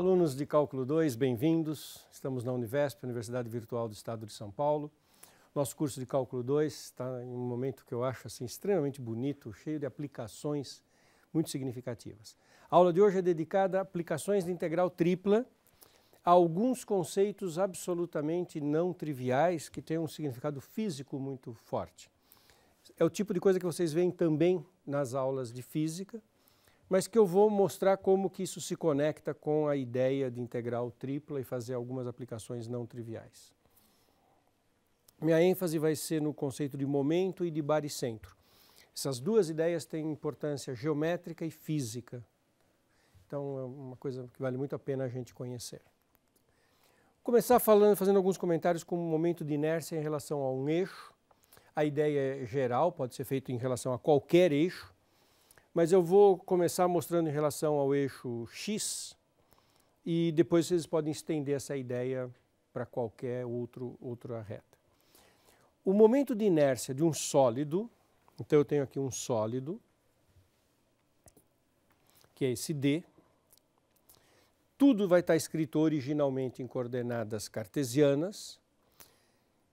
alunos de Cálculo 2, bem-vindos. Estamos na Univesp, Universidade Virtual do Estado de São Paulo. Nosso curso de Cálculo 2 está em um momento que eu acho assim, extremamente bonito, cheio de aplicações muito significativas. A aula de hoje é dedicada a aplicações de integral tripla, a alguns conceitos absolutamente não triviais que têm um significado físico muito forte. É o tipo de coisa que vocês veem também nas aulas de física, mas que eu vou mostrar como que isso se conecta com a ideia de integral tripla e fazer algumas aplicações não triviais. Minha ênfase vai ser no conceito de momento e de baricentro. Essas duas ideias têm importância geométrica e física. Então é uma coisa que vale muito a pena a gente conhecer. Vou começar falando, fazendo alguns comentários com o momento de inércia em relação a um eixo. A ideia é geral, pode ser feito em relação a qualquer eixo mas eu vou começar mostrando em relação ao eixo X e depois vocês podem estender essa ideia para qualquer outro, outra reta. O momento de inércia de um sólido, então eu tenho aqui um sólido, que é esse D, tudo vai estar escrito originalmente em coordenadas cartesianas,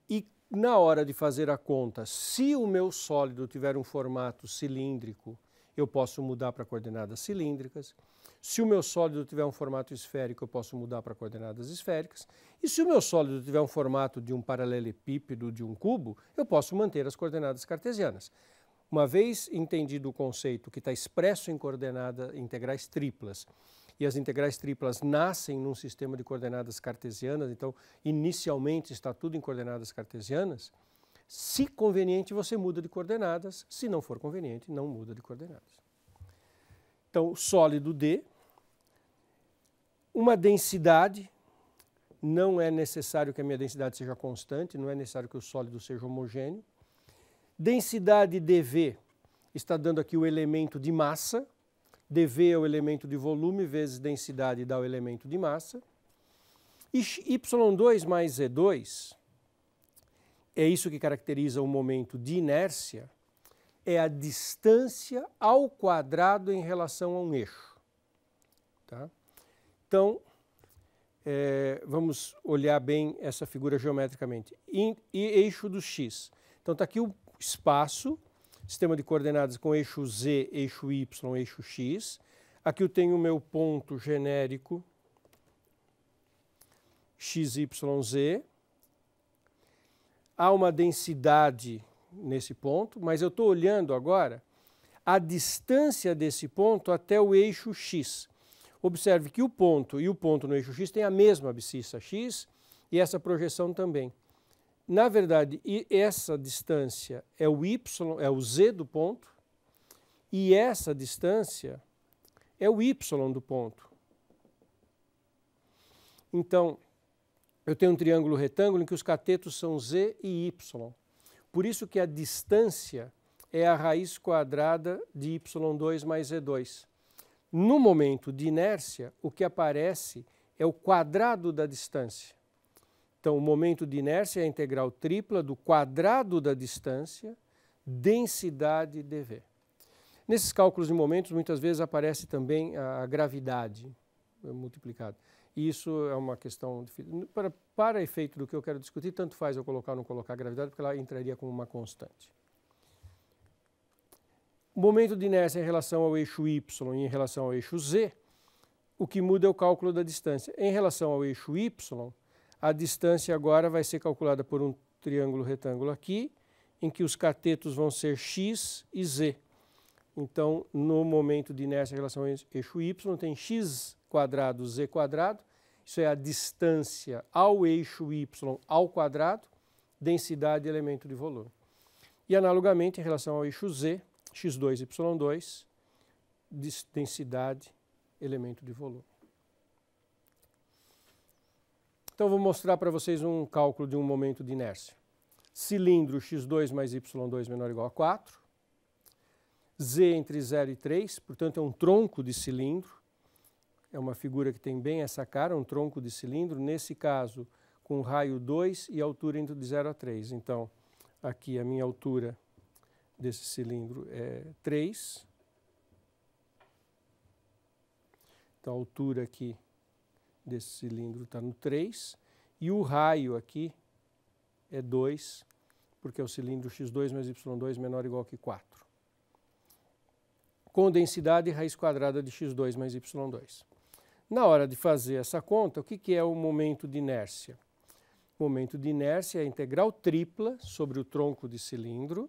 e na hora de fazer a conta, se o meu sólido tiver um formato cilíndrico eu posso mudar para coordenadas cilíndricas. Se o meu sólido tiver um formato esférico, eu posso mudar para coordenadas esféricas. E se o meu sólido tiver um formato de um paralelepípedo, de um cubo, eu posso manter as coordenadas cartesianas. Uma vez entendido o conceito que está expresso em coordenadas integrais triplas, e as integrais triplas nascem num sistema de coordenadas cartesianas, então inicialmente está tudo em coordenadas cartesianas, se conveniente, você muda de coordenadas, se não for conveniente, não muda de coordenadas. Então, sólido D, uma densidade, não é necessário que a minha densidade seja constante, não é necessário que o sólido seja homogêneo. Densidade dV está dando aqui o elemento de massa, dV é o elemento de volume vezes densidade dá o elemento de massa. y2 mais Z2 é isso que caracteriza o momento de inércia, é a distância ao quadrado em relação a um eixo. Tá? Então, é, vamos olhar bem essa figura geometricamente. In, e eixo do x. Então está aqui o espaço, sistema de coordenadas com eixo z, eixo y, eixo x. Aqui eu tenho o meu ponto genérico x, y, z há uma densidade nesse ponto, mas eu estou olhando agora a distância desse ponto até o eixo X. Observe que o ponto e o ponto no eixo X têm a mesma abscissa X e essa projeção também. Na verdade, essa distância é o y, é o z do ponto, e essa distância é o y do ponto. Então, eu tenho um triângulo retângulo em que os catetos são z e y. Por isso que a distância é a raiz quadrada de y2 mais z2. No momento de inércia, o que aparece é o quadrado da distância. Então, o momento de inércia é a integral tripla do quadrado da distância, densidade dv. Nesses cálculos de momentos, muitas vezes aparece também a gravidade é multiplicada. Isso é uma questão difícil. Para, para efeito do que eu quero discutir, tanto faz eu colocar ou não colocar a gravidade, porque ela entraria como uma constante. momento de inércia em relação ao eixo y e em relação ao eixo z, o que muda é o cálculo da distância. Em relação ao eixo y, a distância agora vai ser calculada por um triângulo retângulo aqui, em que os catetos vão ser x e z. Então, no momento de inércia em relação ao eixo y, tem x quadrado z quadrado, isso é a distância ao eixo y ao quadrado, densidade de elemento de volume. E analogamente, em relação ao eixo z, x2, y2, densidade, elemento de volume. Então vou mostrar para vocês um cálculo de um momento de inércia. Cilindro x2 mais y2 menor ou igual a 4. Z entre 0 e 3, portanto é um tronco de cilindro é uma figura que tem bem essa cara, um tronco de cilindro, nesse caso com raio 2 e altura entre de 0 a 3. Então, aqui a minha altura desse cilindro é 3. Então, a altura aqui desse cilindro está no 3. E o raio aqui é 2, porque é o cilindro x2 mais y2 menor ou igual que 4. Com densidade raiz quadrada de x2 mais y2. Na hora de fazer essa conta, o que, que é o momento de inércia? O momento de inércia é a integral tripla sobre o tronco de cilindro,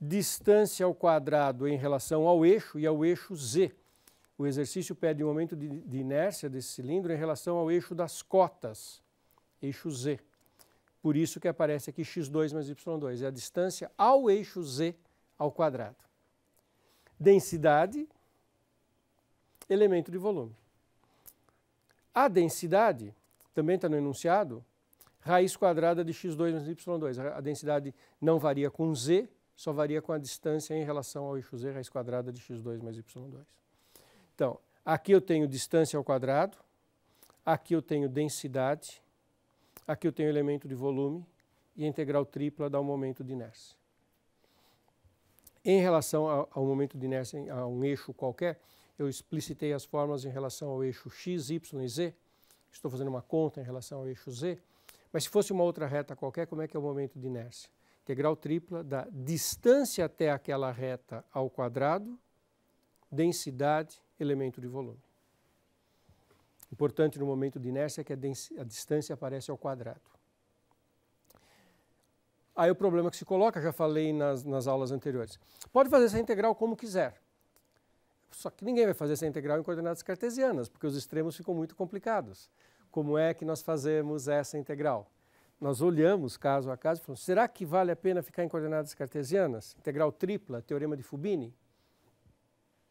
distância ao quadrado em relação ao eixo e ao eixo Z. O exercício pede o um momento de, de, inércia desse cilindro em relação ao eixo das cotas, eixo Z. Por isso que aparece aqui x2 mais y2, é a distância ao eixo Z ao quadrado. Densidade elemento de volume. A densidade, também está no enunciado, raiz quadrada de x2 mais y2. A densidade não varia com z, só varia com a distância em relação ao eixo z, raiz quadrada de x2 mais y2. Então, aqui eu tenho distância ao quadrado, aqui eu tenho densidade, aqui eu tenho elemento de volume e a integral tripla dá o um momento de inércia. Em relação ao momento de inércia, a um eixo qualquer, eu explicitei as formas em relação ao eixo x, y e z, estou fazendo uma conta em relação ao eixo z, mas se fosse uma outra reta qualquer, como é que é o momento de inércia? Integral é tripla da distância até aquela reta ao quadrado, densidade, elemento de volume. Importante no momento de inércia é que a, a distância aparece ao quadrado. Aí o problema que se coloca, já falei nas, nas aulas anteriores. Pode fazer essa integral como quiser só que ninguém vai fazer essa integral em coordenadas cartesianas, porque os extremos ficam muito complicados. Como é que nós fazemos essa integral? Nós olhamos caso a caso e falamos, será que vale a pena ficar em coordenadas cartesianas? Integral tripla, teorema de Fubini?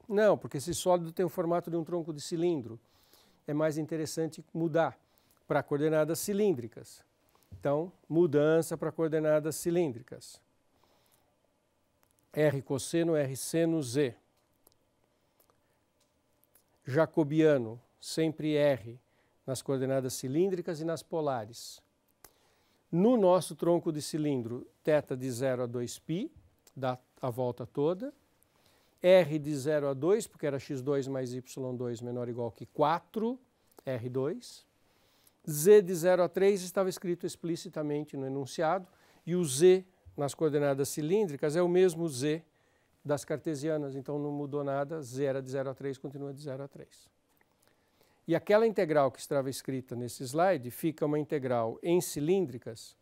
Não, porque esse sólido tem o formato de um tronco de cilindro. É mais interessante mudar para coordenadas cilíndricas. Então, mudança para coordenadas cilíndricas. R cosseno, R seno, Z jacobiano, sempre R, nas coordenadas cilíndricas e nas polares. No nosso tronco de cilindro, θ de 0 a 2π, dá a volta toda. R de 0 a 2, porque era x2 mais y2 menor ou igual que 4, R2. Z de 0 a 3 estava escrito explicitamente no enunciado, e o Z nas coordenadas cilíndricas é o mesmo Z das cartesianas, então não mudou nada, zero de 0 a 3 continua de 0 a 3. E aquela integral que estava escrita nesse slide fica uma integral em cilíndricas,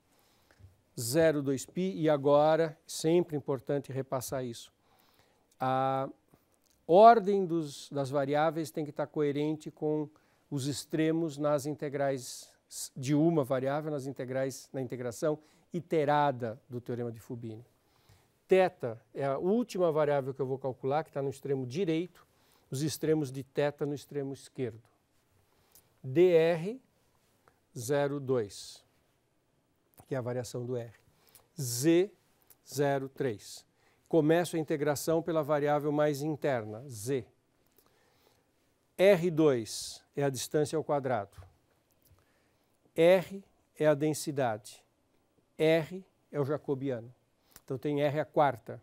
0, 2π, e agora, sempre importante repassar isso, a ordem dos, das variáveis tem que estar coerente com os extremos nas integrais de uma variável, nas integrais, na integração iterada do teorema de Fubini teta é a última variável que eu vou calcular, que está no extremo direito, os extremos de teta no extremo esquerdo. dr 02, que é a variação do R. z 03. Começo a integração pela variável mais interna, z. R2 é a distância ao quadrado. R é a densidade. R é o jacobiano. Então tem R a quarta.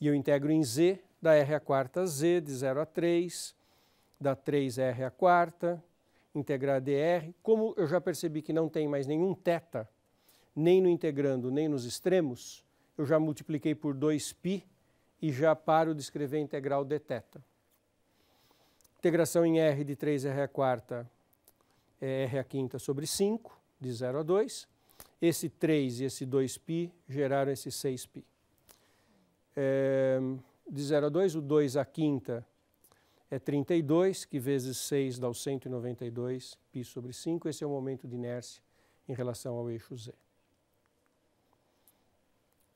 E eu integro em Z, da R a quarta a Z, de 0 a 3, da 3 R a quarta, integrar dr. Como eu já percebi que não tem mais nenhum θ, nem no integrando, nem nos extremos, eu já multipliquei por 2π e já paro de escrever a integral dθ. Integração em R de 3R a quarta é R a quinta sobre 5, de 0 a 2. Esse 3 e esse 2π geraram esse 6π. É, de 0 a 2, o 2 à quinta é 32, que vezes 6 dá o 192 π sobre 5. Esse é o momento de inércia em relação ao eixo z.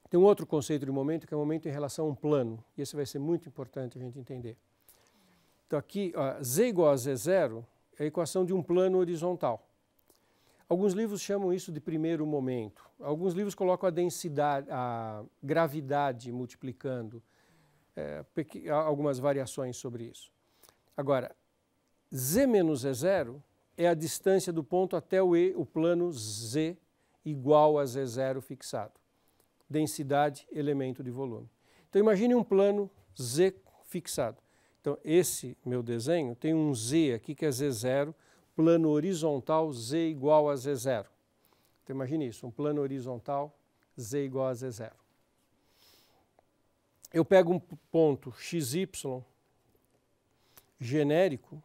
Tem um outro conceito de momento, que é o momento em relação a um plano. E esse vai ser muito importante a gente entender. Então aqui, ó, z igual a z0 é a equação de um plano horizontal. Alguns livros chamam isso de primeiro momento. Alguns livros colocam a densidade, a gravidade multiplicando é, algumas variações sobre isso. Agora, z menos z é zero é a distância do ponto até o e, o plano z igual a z zero fixado. Densidade, elemento de volume. Então imagine um plano z fixado. Então esse meu desenho tem um z aqui que é z zero plano horizontal z igual a z zero. Então imagine isso, um plano horizontal z igual a z zero. Eu pego um ponto xy genérico,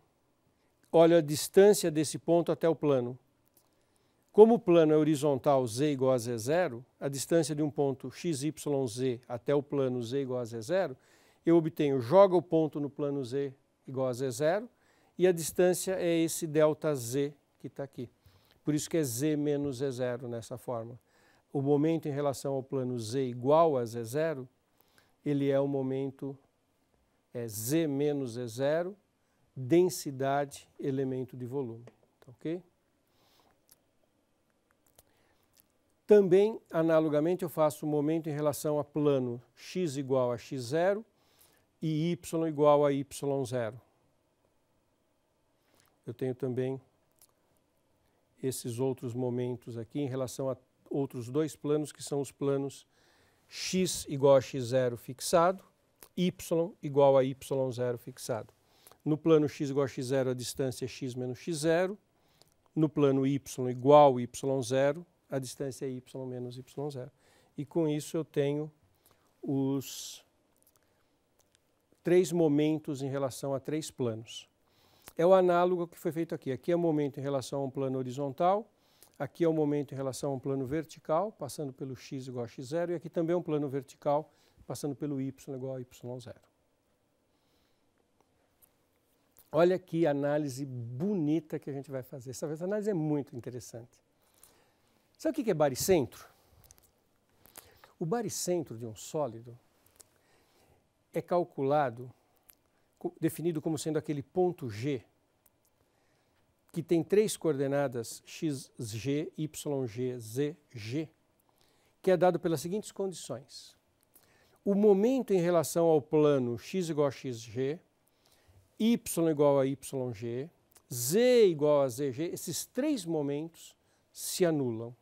olho a distância desse ponto até o plano. Como o plano é horizontal z igual a z zero, a distância de um ponto xyz até o plano z igual a z zero, eu obtenho, joga o ponto no plano z igual a z zero e a distância é esse delta z que está aqui. Por isso que é z menos z0 nessa forma. O momento em relação ao plano z igual a z0, ele é o momento é z menos z0, densidade, elemento de volume. Tá ok? Também, analogamente, eu faço o momento em relação a plano x igual a x0 e y igual a y0 eu tenho também esses outros momentos aqui em relação a outros dois planos, que são os planos x igual a x0 fixado, y igual a y0 fixado. No plano x igual a x0, a distância é x menos x0. No plano y igual a y0, a distância é y menos y0. E com isso eu tenho os três momentos em relação a três planos é o análogo que foi feito aqui. Aqui é o momento em relação a um plano horizontal, aqui é o momento em relação a um plano vertical, passando pelo x igual a x0, e aqui também é um plano vertical, passando pelo y igual a y0. Olha que análise bonita que a gente vai fazer. Essa análise é muito interessante. Sabe o que é baricentro? O baricentro de um sólido é calculado definido como sendo aquele ponto G, que tem três coordenadas x, g, y, g, z, g, que é dado pelas seguintes condições. O momento em relação ao plano x igual a xg, y igual a yg, z igual a zg, esses três momentos se anulam.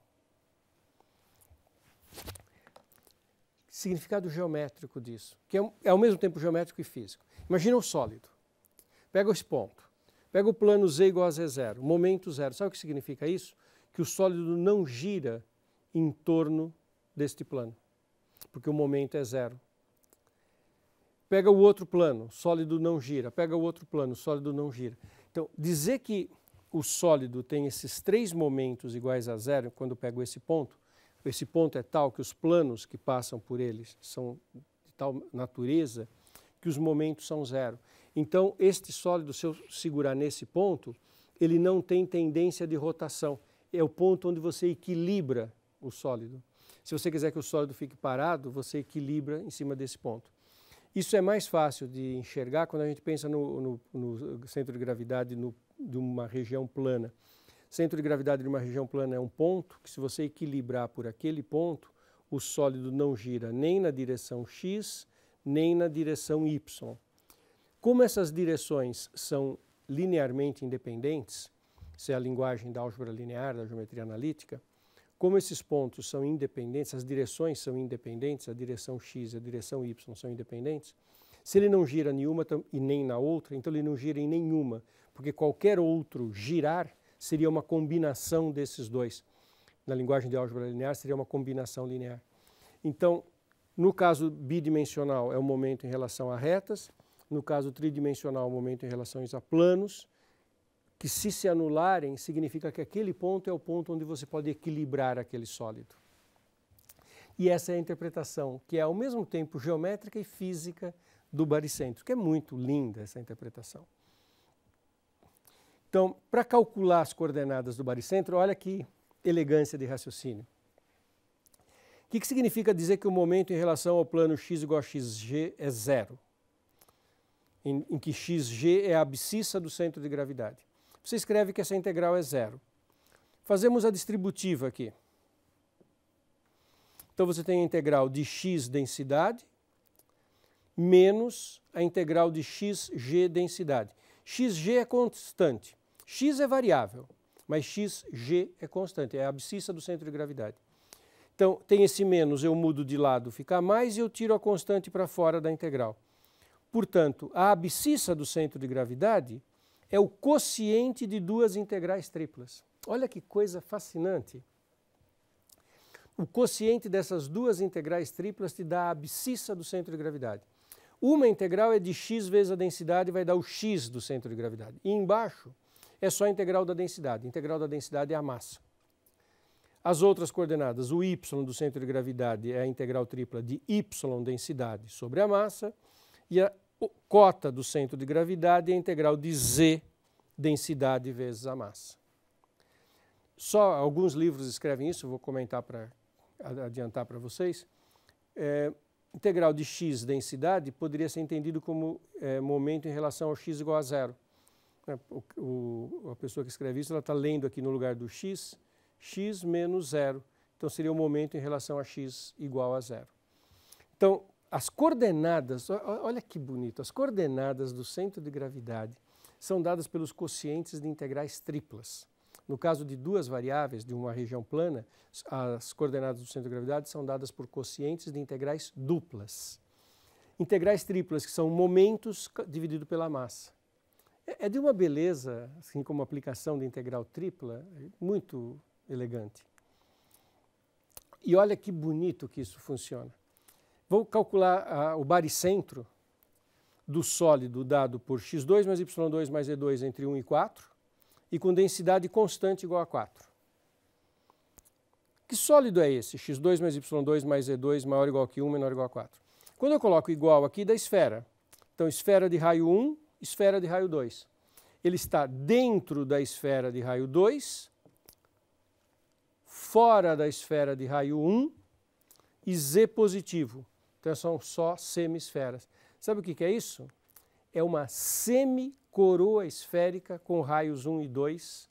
significado geométrico disso, que é, é ao mesmo tempo geométrico e físico. Imagina um sólido. Pega esse ponto. Pega o plano z igual a z0, momento zero. Sabe o que significa isso? Que o sólido não gira em torno deste plano, porque o momento é zero. Pega o outro plano, sólido não gira. Pega o outro plano, sólido não gira. Então, dizer que o sólido tem esses três momentos iguais a zero, quando pego esse ponto, esse ponto é tal que os planos que passam por eles são de tal natureza que os momentos são zero. Então, este sólido, se eu segurar nesse ponto, ele não tem tendência de rotação. É o ponto onde você equilibra o sólido. Se você quiser que o sólido fique parado, você equilibra em cima desse ponto. Isso é mais fácil de enxergar quando a gente pensa no, no, no centro de gravidade no, de uma região plana. Centro de gravidade de uma região plana é um ponto que, se você equilibrar por aquele ponto, o sólido não gira nem na direção x, nem na direção y. Como essas direções são linearmente independentes, se é a linguagem da álgebra linear, da geometria analítica, como esses pontos são independentes, as direções são independentes, a direção x e a direção y são independentes, se ele não gira nenhuma e nem na outra, então ele não gira em nenhuma, porque qualquer outro girar seria uma combinação desses dois. Na linguagem de álgebra linear, seria uma combinação linear. Então, no caso bidimensional, é o momento em relação a retas. No caso tridimensional, é o momento em relação a planos, que se se anularem, significa que aquele ponto é o ponto onde você pode equilibrar aquele sólido. E essa é a interpretação, que é ao mesmo tempo geométrica e física do baricentro, que é muito linda essa interpretação. Então, para calcular as coordenadas do baricentro, olha que elegância de raciocínio. O que, que significa dizer que o momento em relação ao plano x igual a xg é zero? Em, em que xg é a abscissa do centro de gravidade. Você escreve que essa integral é zero. Fazemos a distributiva aqui. Então você tem a integral de x densidade menos a integral de xg densidade. xg é constante. X é variável, mas xg é constante, é a abscissa do centro de gravidade. Então, tem esse menos, eu mudo de lado, fica mais, e eu tiro a constante para fora da integral. Portanto, a abscissa do centro de gravidade é o quociente de duas integrais triplas. Olha que coisa fascinante. O quociente dessas duas integrais triplas te dá a abscissa do centro de gravidade. Uma integral é de x vezes a densidade, vai dar o x do centro de gravidade. E embaixo, é só a integral da densidade. A integral da densidade é a massa. As outras coordenadas, o y do centro de gravidade é a integral tripla de y densidade sobre a massa, e a cota do centro de gravidade é a integral de z densidade vezes a massa. Só alguns livros escrevem isso, vou comentar para adiantar para vocês. É, integral de x densidade poderia ser entendido como é, momento em relação ao x igual a zero. Né, o, o, a pessoa que escreve isso, ela está lendo aqui no lugar do x, x menos zero. Então seria o momento em relação a x igual a zero. Então, as coordenadas, olha que bonito, as coordenadas do centro de gravidade são dadas pelos quocientes de integrais triplas. No caso de duas variáveis de uma região plana, as coordenadas do centro de gravidade são dadas por quocientes de integrais duplas. Integrais triplas, que são momentos dividido pela massa. É, é de uma beleza, assim como aplicação de integral tripla, é muito elegante. E olha que bonito que isso funciona. Vou calcular ah, o baricentro do sólido dado por x2 mais y2 mais e2 entre 1 e 4 e com densidade constante igual a 4. Que sólido é esse? x2 mais y2 mais e2 maior ou igual que 1 menor ou igual a 4. Quando eu coloco igual aqui, da esfera. Então, esfera de raio 1 esfera de raio 2. Ele está dentro da esfera de raio 2, fora da esfera de raio 1 e Z positivo. Então são só semisferas. Sabe o que é isso? É uma semicoroa esférica com raios 1 e 2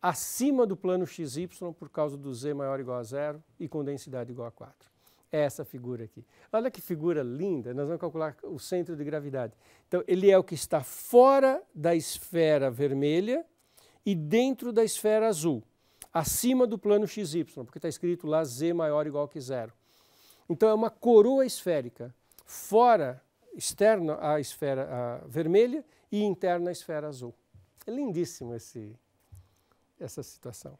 acima do plano XY por causa do Z maior ou igual a zero e com densidade igual a 4 é essa figura aqui. Olha que figura linda, nós vamos calcular o centro de gravidade. Então, ele é o que está fora da esfera vermelha e dentro da esfera azul, acima do plano XY, porque está escrito lá Z maior ou igual que zero. Então, é uma coroa esférica, fora, externa à esfera à vermelha e interna à esfera azul. É lindíssimo esse, essa situação.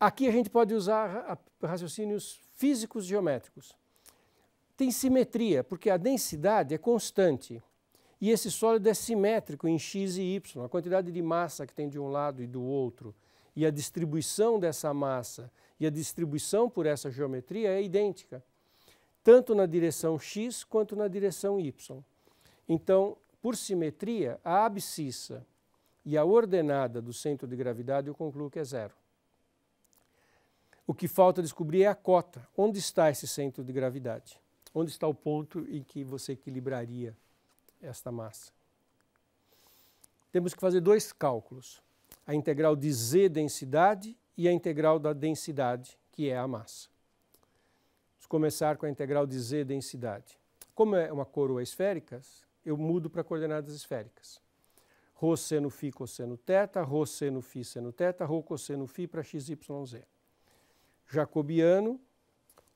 Aqui a gente pode usar raciocínios físicos geométricos. Tem simetria, porque a densidade é constante. E esse sólido é simétrico em x e y, a quantidade de massa que tem de um lado e do outro, e a distribuição dessa massa e a distribuição por essa geometria é idêntica, tanto na direção x quanto na direção y. Então, por simetria, a abscissa e a ordenada do centro de gravidade eu concluo que é zero. O que falta descobrir é a cota. Onde está esse centro de gravidade? Onde está o ponto em que você equilibraria esta massa? Temos que fazer dois cálculos: a integral de z densidade e a integral da densidade, que é a massa. Vamos começar com a integral de z densidade. Como é uma coroa esférica, eu mudo para coordenadas esféricas. Rho seno φ cosseno θ, Rho seno φ seno θ, Rho cosseno φ para x, y, z jacobiano,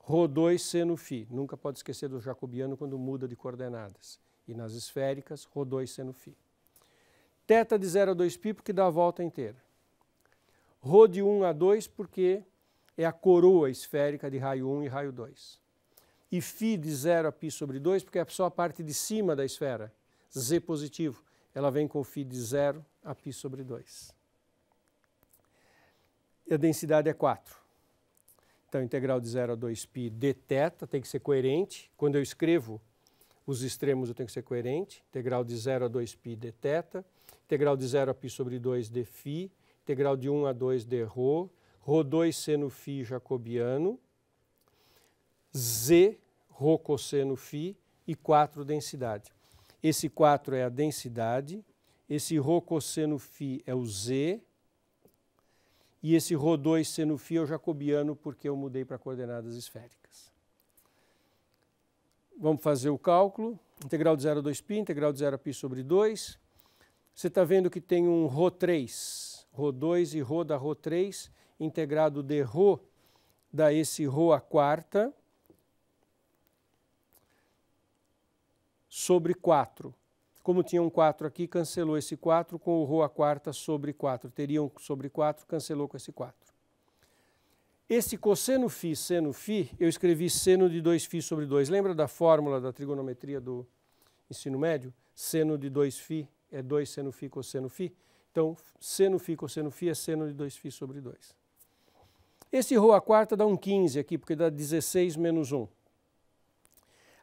Rodô e φ. Nunca pode esquecer do jacobiano quando muda de coordenadas. E nas esféricas, Rodô e φ. Teta de 0 a 2π porque dá a volta inteira. Rho de 1 a 2 porque é a coroa esférica de raio 1 e raio 2. E φ de 0 a π sobre 2 porque é só a parte de cima da esfera, z positivo. Ela vem com φ de 0 a π sobre 2. E a densidade é 4. Então, integral de 0 a 2π dθ tem que ser coerente. Quando eu escrevo os extremos, eu tenho que ser coerente. Integral de 0 a 2π dθ. Integral de 0 a π sobre 2 dφ. Integral de 1 a 2 dρ. ρ 2 seno φ jacobiano. Z ρ cosseno φ e 4 densidade. Esse 4 é a densidade. Esse ρ cosseno φ é o z e esse Rho 2 seno φ é o jacobiano porque eu mudei para coordenadas esféricas. Vamos fazer o cálculo. Integral de 0 a 2π, integral de 0 a π sobre 2. Você está vendo que tem um Rho 3, Rho 2 e Rho da Rho 3, integrado de Rho dá esse Rho a quarta sobre 4 como tinha um 4 aqui, cancelou esse 4 com o Rho a quarta sobre 4. Teriam sobre 4, cancelou com esse 4. Esse cosseno φ, seno φ, eu escrevi seno de 2φ sobre 2. Lembra da fórmula da trigonometria do ensino médio? Seno de 2φ é 2 seno φ cosseno φ. Então, seno φ cosseno φ é seno de 2φ sobre 2. Esse ρ a quarta dá um 15 aqui, porque dá 16 menos 1.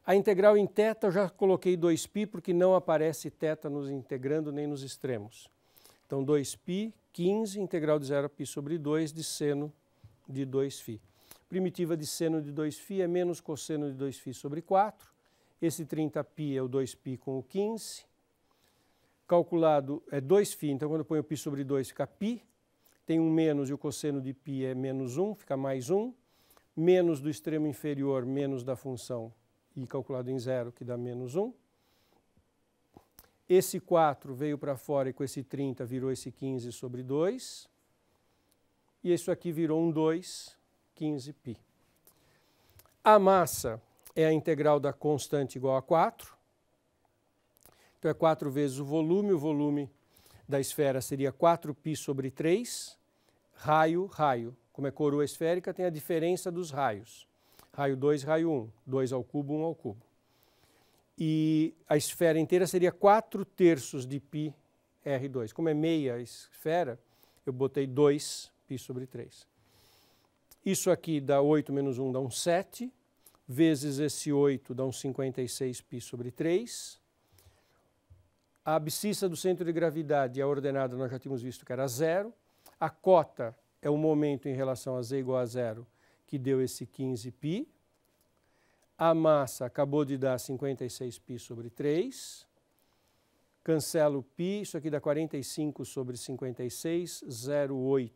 A integral em teta eu já coloquei 2π porque não aparece teta nos integrando nem nos extremos. Então 2π, 15, integral de 0 π sobre 2 de seno de 2φ. Primitiva de seno de 2φ é menos cosseno de 2φ sobre 4. Esse 30π é o 2π com o 15. Calculado é 2φ, então quando eu ponho π sobre 2 fica π. Tem um menos e o cosseno de π é menos 1, fica mais 1. Menos do extremo inferior, menos da função e calculado em zero, que dá menos 1. Esse 4 veio para fora e com esse 30 virou esse 15 sobre 2. E isso aqui virou um 2, 15π. A massa é a integral da constante igual a 4. Então é 4 vezes o volume. O volume da esfera seria 4π sobre 3. Raio, raio. Como é coroa esférica, tem a diferença dos raios raio 2, raio 1, 2 ao cubo, 1 ao cubo. E a esfera inteira seria 4 terços de π R2. Como é meia esfera, eu botei 2 π sobre 3. Isso aqui dá 8 menos 1, dá um 7, vezes esse 8 dá um 56 π sobre 3. A abscissa do centro de gravidade e é a ordenada nós já tínhamos visto que era zero. A cota é o momento em relação a z igual a zero que deu esse 15 π. A massa acabou de dar 56 π sobre 3. Cancelo π, isso aqui dá 45 sobre 56, 0,8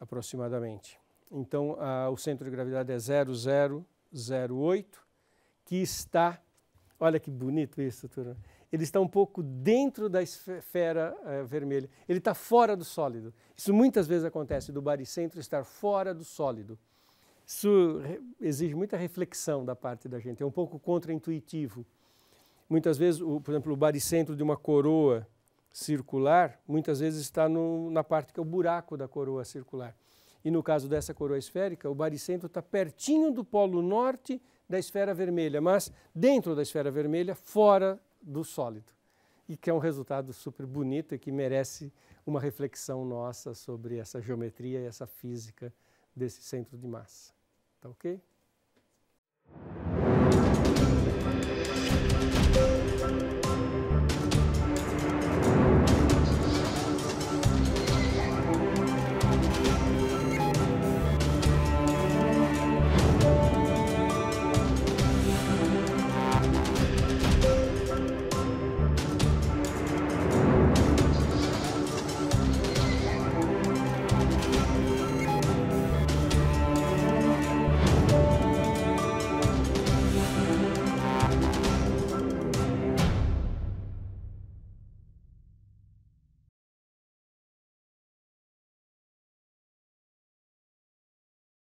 aproximadamente. Então, a, o centro de gravidade é 0,008, que está... Olha que bonito isso, turma ele está um pouco dentro da esfera é, vermelha, ele está fora do sólido. Isso muitas vezes acontece, do baricentro estar fora do sólido. Isso exige muita reflexão da parte da gente, é um pouco contraintuitivo. Muitas vezes, o, por exemplo, o baricentro de uma coroa circular, muitas vezes está no, na parte que é o buraco da coroa circular. E no caso dessa coroa esférica, o baricentro está pertinho do polo norte da esfera vermelha, mas dentro da esfera vermelha, fora do sólido. E que é um resultado super bonito e que merece uma reflexão nossa sobre essa geometria e essa física desse centro de massa. Tá ok?